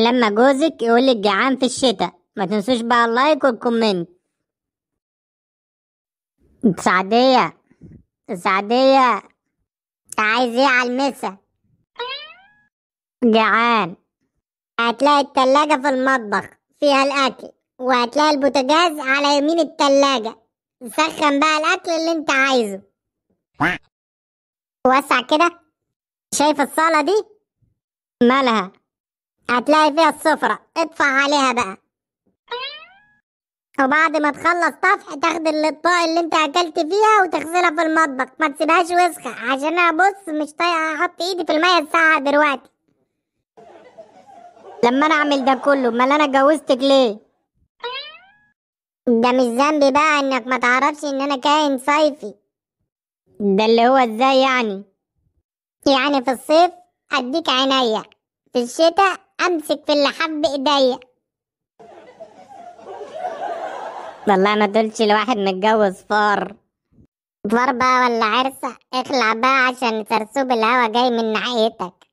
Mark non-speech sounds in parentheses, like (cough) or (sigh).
لما جوزك يقولك جعان في الشتاء ما تنسوش بقى اللايك والكومنت سعدية سعدية عايز ايه على المسا جعان هتلاقي التلاجة في المطبخ فيها الأكل وهتلاقي البوتاجاز على يمين التلاجة سخن بقى الأكل اللي انت عايزه (laughs) وسع كده شايف الصالة دي مالها هتلاقي فيها السفرة اطفح عليها بقى وبعد ما تخلص طفح تاخد الاطباق اللي انت اكلت فيها وتغسلها في المطبخ ما تسيبهاش وسخة عشان انا بص مش طايقة احط ايدي في المية الساعة دلوقتي لما انا اعمل ده كله امال انا اتجوزتك ليه ده مش ذنبي بقى انك ما تعرفش ان انا كائن صيفي ده اللي هو ازاي يعني يعني في الصيف اديك عينيا في الشتاء امسك في اللي حب ايديا والله ما دولش الواحد متجوز فار فار بقى ولا عرسة اخلع بقى عشان سرسوب الهوا جاي من ناحيتك